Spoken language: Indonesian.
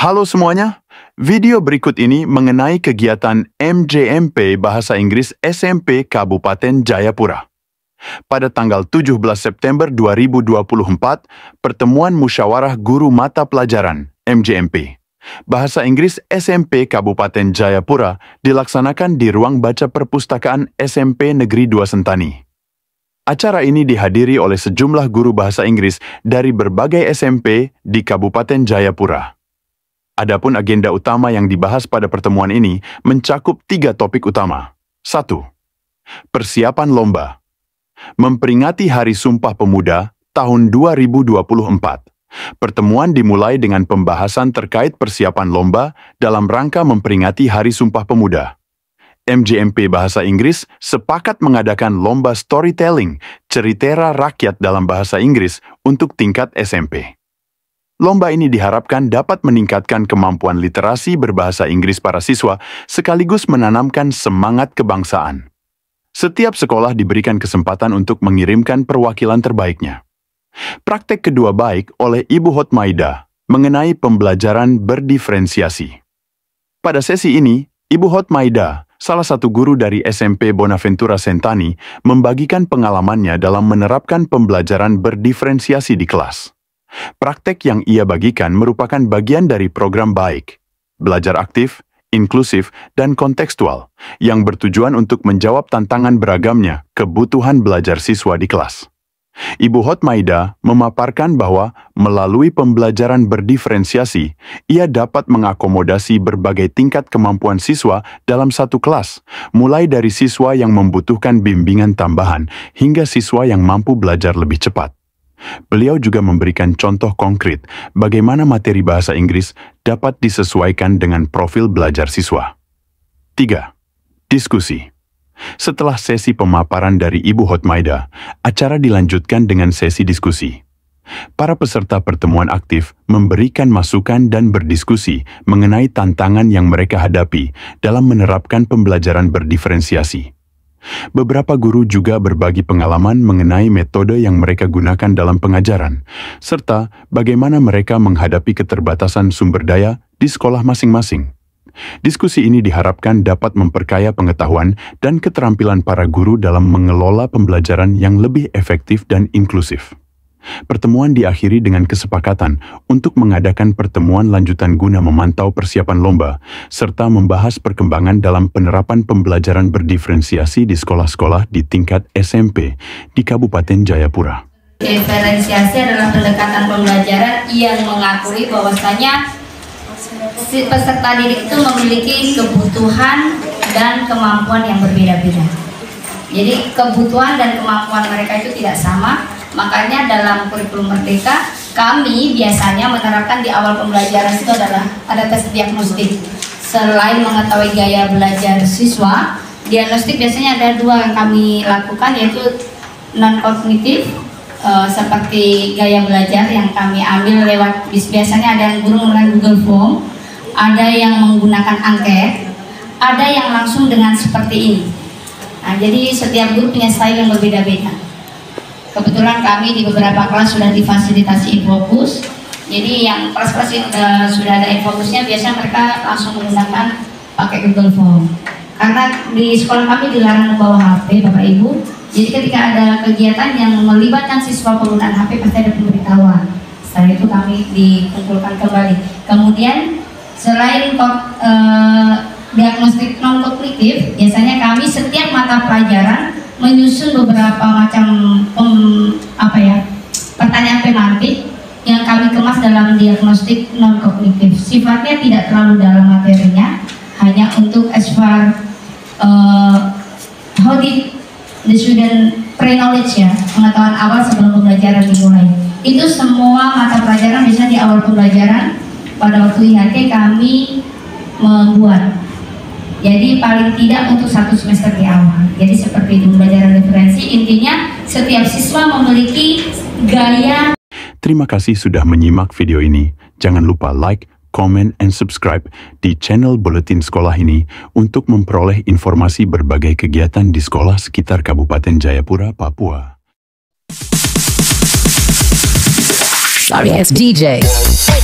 Halo semuanya, video berikut ini mengenai kegiatan MJMP Bahasa Inggris SMP Kabupaten Jayapura. Pada tanggal 17 September 2024, pertemuan musyawarah guru mata pelajaran MJMP Bahasa Inggris SMP Kabupaten Jayapura dilaksanakan di ruang baca perpustakaan SMP Negeri Dua Sentani. Acara ini dihadiri oleh sejumlah guru bahasa Inggris dari berbagai SMP di Kabupaten Jayapura. Adapun agenda utama yang dibahas pada pertemuan ini mencakup tiga topik utama. 1. Persiapan lomba. Memperingati Hari Sumpah Pemuda tahun 2024. Pertemuan dimulai dengan pembahasan terkait persiapan lomba dalam rangka memperingati Hari Sumpah Pemuda. MJMP Bahasa Inggris sepakat mengadakan lomba storytelling, ceritera rakyat dalam bahasa Inggris untuk tingkat SMP. Lomba ini diharapkan dapat meningkatkan kemampuan literasi berbahasa Inggris para siswa sekaligus menanamkan semangat kebangsaan. Setiap sekolah diberikan kesempatan untuk mengirimkan perwakilan terbaiknya. Praktek kedua baik oleh Ibu Hotmaida mengenai pembelajaran berdiferensiasi. Pada sesi ini, Ibu Hotmaida, salah satu guru dari SMP Bonaventura Sentani, membagikan pengalamannya dalam menerapkan pembelajaran berdiferensiasi di kelas. Praktek yang ia bagikan merupakan bagian dari program baik, belajar aktif, inklusif, dan kontekstual yang bertujuan untuk menjawab tantangan beragamnya kebutuhan belajar siswa di kelas. Ibu Hotmaida memaparkan bahwa melalui pembelajaran berdiferensiasi, ia dapat mengakomodasi berbagai tingkat kemampuan siswa dalam satu kelas, mulai dari siswa yang membutuhkan bimbingan tambahan hingga siswa yang mampu belajar lebih cepat. Beliau juga memberikan contoh konkret bagaimana materi bahasa Inggris dapat disesuaikan dengan profil belajar siswa. 3. Diskusi Setelah sesi pemaparan dari Ibu Hotmaida, acara dilanjutkan dengan sesi diskusi. Para peserta pertemuan aktif memberikan masukan dan berdiskusi mengenai tantangan yang mereka hadapi dalam menerapkan pembelajaran berdiferensiasi. Beberapa guru juga berbagi pengalaman mengenai metode yang mereka gunakan dalam pengajaran, serta bagaimana mereka menghadapi keterbatasan sumber daya di sekolah masing-masing. Diskusi ini diharapkan dapat memperkaya pengetahuan dan keterampilan para guru dalam mengelola pembelajaran yang lebih efektif dan inklusif. Pertemuan diakhiri dengan kesepakatan untuk mengadakan pertemuan lanjutan guna memantau persiapan lomba, serta membahas perkembangan dalam penerapan pembelajaran berdiferensiasi di sekolah-sekolah di tingkat SMP di Kabupaten Jayapura. Diferensiasi adalah pendekatan pembelajaran yang mengakui bahwasanya si peserta didik itu memiliki kebutuhan dan kemampuan yang berbeda-beda. Jadi kebutuhan dan kemampuan mereka itu tidak sama, Makanya dalam kurikulum merdeka kami biasanya menerapkan di awal pembelajaran itu adalah ada tes diagnostik. Selain mengetahui gaya belajar siswa, diagnostik biasanya ada dua yang kami lakukan yaitu non kognitif e, eh, seperti gaya belajar yang kami ambil lewat biasanya ada yang guru menggunakan Google Form, ada yang menggunakan angket, ada yang langsung dengan seperti ini. Nah, jadi setiap guru punya style yang berbeda-beda. Kebetulan kami di beberapa kelas sudah difasilitasi infokus. Jadi yang kelas-kelas uh, sudah ada infokusnya biasanya mereka langsung menggunakan pakai Google Form. Karena di sekolah kami dilarang membawa HP, Bapak Ibu. Jadi ketika ada kegiatan yang melibatkan siswa penggunaan HP pasti ada pemberitahuan. Setelah itu kami dikumpulkan kembali. Kemudian selain uh, diagnostik non kognitif, biasanya kami setiap mata pelajaran menyusun beberapa macam um, apa ya pertanyaan pemantik yang kami kemas dalam diagnostik non kognitif. Sifatnya tidak terlalu dalam materinya, hanya untuk as far uh, how did the student pre-knowledge ya, pengetahuan awal sebelum pembelajaran dimulai. Itu semua mata pelajaran bisa di awal pembelajaran pada waktu IHT kami membuat. Jadi paling tidak untuk satu semester di awal setiap siswa memiliki gaya. Terima kasih sudah menyimak video ini. Jangan lupa like, comment, and subscribe di channel Buletin Sekolah ini untuk memperoleh informasi berbagai kegiatan di sekolah sekitar Kabupaten Jayapura, Papua. Sorry,